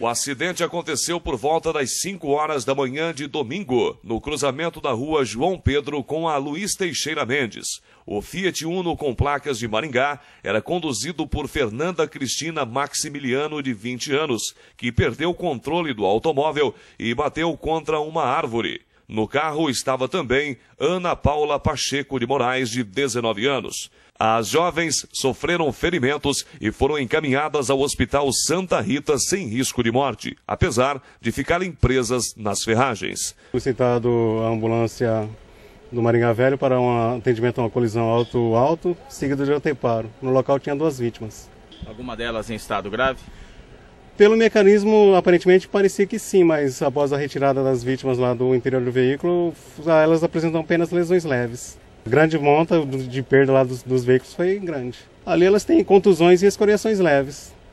O acidente aconteceu por volta das 5 horas da manhã de domingo, no cruzamento da rua João Pedro com a Luiz Teixeira Mendes. O Fiat Uno com placas de Maringá era conduzido por Fernanda Cristina Maximiliano, de 20 anos, que perdeu o controle do automóvel e bateu contra uma árvore. No carro estava também Ana Paula Pacheco de Moraes, de 19 anos. As jovens sofreram ferimentos e foram encaminhadas ao Hospital Santa Rita sem risco de morte, apesar de ficarem presas nas ferragens. Foi citado a ambulância do Maringá Velho para um atendimento a uma colisão alto-alto, seguido de outro reparo. No local tinha duas vítimas. Alguma delas em estado grave? Pelo mecanismo, aparentemente parecia que sim, mas após a retirada das vítimas lá do interior do veículo, ah, elas apresentam apenas lesões leves. A grande monta de perda lá dos, dos veículos foi grande. Ali elas têm contusões e escoriações leves.